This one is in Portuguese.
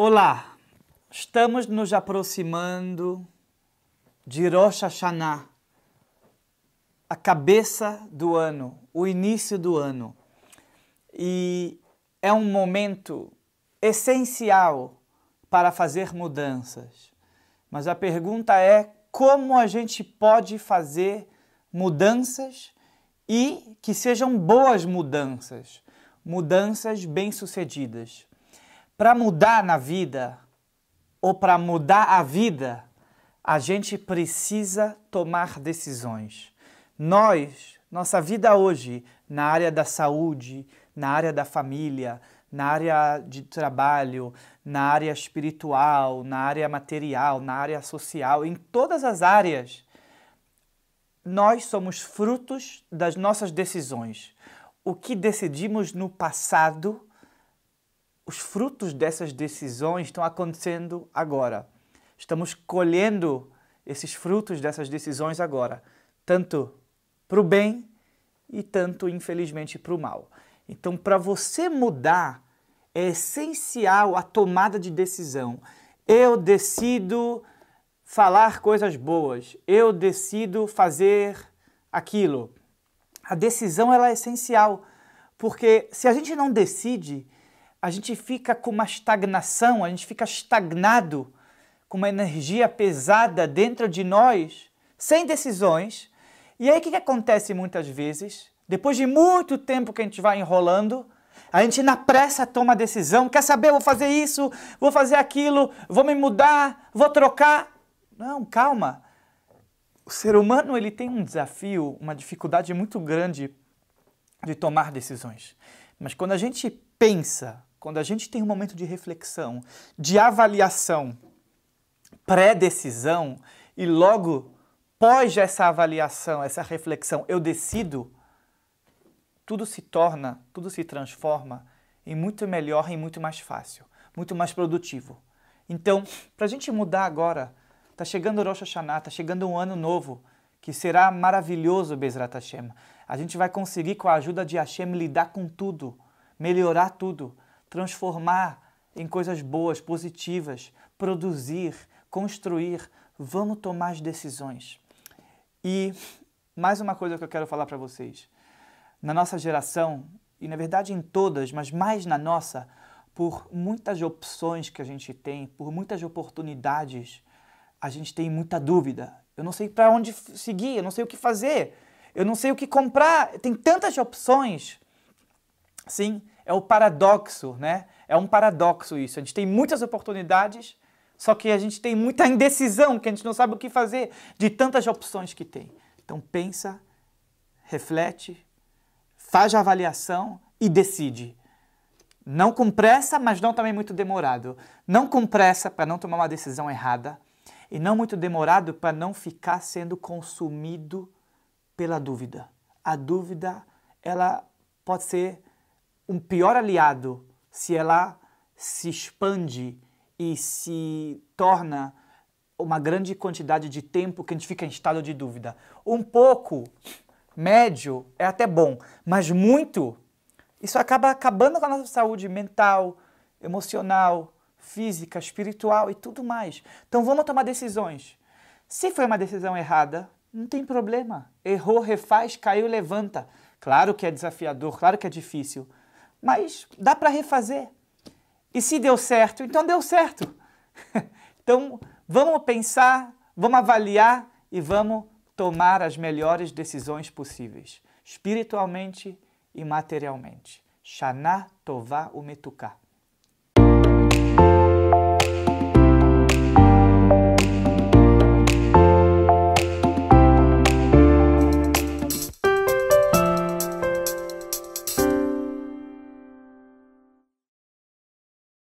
Olá, estamos nos aproximando de Rosh Hashanah, a cabeça do ano, o início do ano. E é um momento essencial para fazer mudanças. Mas a pergunta é como a gente pode fazer mudanças e que sejam boas mudanças, mudanças bem-sucedidas. Para mudar na vida ou para mudar a vida, a gente precisa tomar decisões. Nós, nossa vida hoje, na área da saúde, na área da família, na área de trabalho, na área espiritual, na área material, na área social, em todas as áreas, nós somos frutos das nossas decisões. O que decidimos no passado os frutos dessas decisões estão acontecendo agora. Estamos colhendo esses frutos dessas decisões agora, tanto para o bem e tanto, infelizmente, para o mal. Então, para você mudar, é essencial a tomada de decisão. Eu decido falar coisas boas, eu decido fazer aquilo. A decisão ela é essencial, porque se a gente não decide, a gente fica com uma estagnação, a gente fica estagnado, com uma energia pesada dentro de nós, sem decisões. E aí o que, acontece muitas vezes? Depois de muito tempo que a gente vai enrolando, a gente na pressa toma a decisão, quer saber, vou fazer isso, vou fazer aquilo, vou me mudar, vou trocar. Não, calma. O ser humano ele tem um desafio, uma dificuldade muito grande de tomar decisões. Mas quando a gente pensa quando a gente tem um momento de reflexão, de avaliação, pré-decisão e logo pós essa avaliação, essa reflexão, eu decido, tudo se torna, tudo se transforma em muito melhor e muito mais fácil, muito mais produtivo. Então, para a gente mudar agora, está chegando Rosh Hashanah, está chegando um ano novo, que será maravilhoso, Bezrat Hashem. A gente vai conseguir, com a ajuda de Hashem, lidar com tudo, melhorar tudo transformar em coisas boas, positivas, produzir, construir. Vamos tomar as decisões. E mais uma coisa que eu quero falar para vocês. Na nossa geração, e na verdade em todas, mas mais na nossa, por muitas opções que a gente tem, por muitas oportunidades, a gente tem muita dúvida. Eu não sei para onde seguir, eu não sei o que fazer, eu não sei o que comprar. Tem tantas opções. Sim, é o paradoxo, né? É um paradoxo isso. A gente tem muitas oportunidades, só que a gente tem muita indecisão, que a gente não sabe o que fazer de tantas opções que tem. Então pensa, reflete, faz a avaliação e decide. Não com pressa, mas não também muito demorado. Não com pressa para não tomar uma decisão errada e não muito demorado para não ficar sendo consumido pela dúvida. A dúvida, ela pode ser um pior aliado se ela se expande e se torna uma grande quantidade de tempo que a gente fica em estado de dúvida. Um pouco médio é até bom, mas muito isso acaba acabando com a nossa saúde mental, emocional, física, espiritual e tudo mais. Então vamos tomar decisões. Se foi uma decisão errada, não tem problema. Errou, refaz, caiu, levanta. Claro que é desafiador, claro que é difícil, mas dá para refazer. E se deu certo, então deu certo. então vamos pensar, vamos avaliar e vamos tomar as melhores decisões possíveis, espiritualmente e materialmente. Shana Tová Umetuká.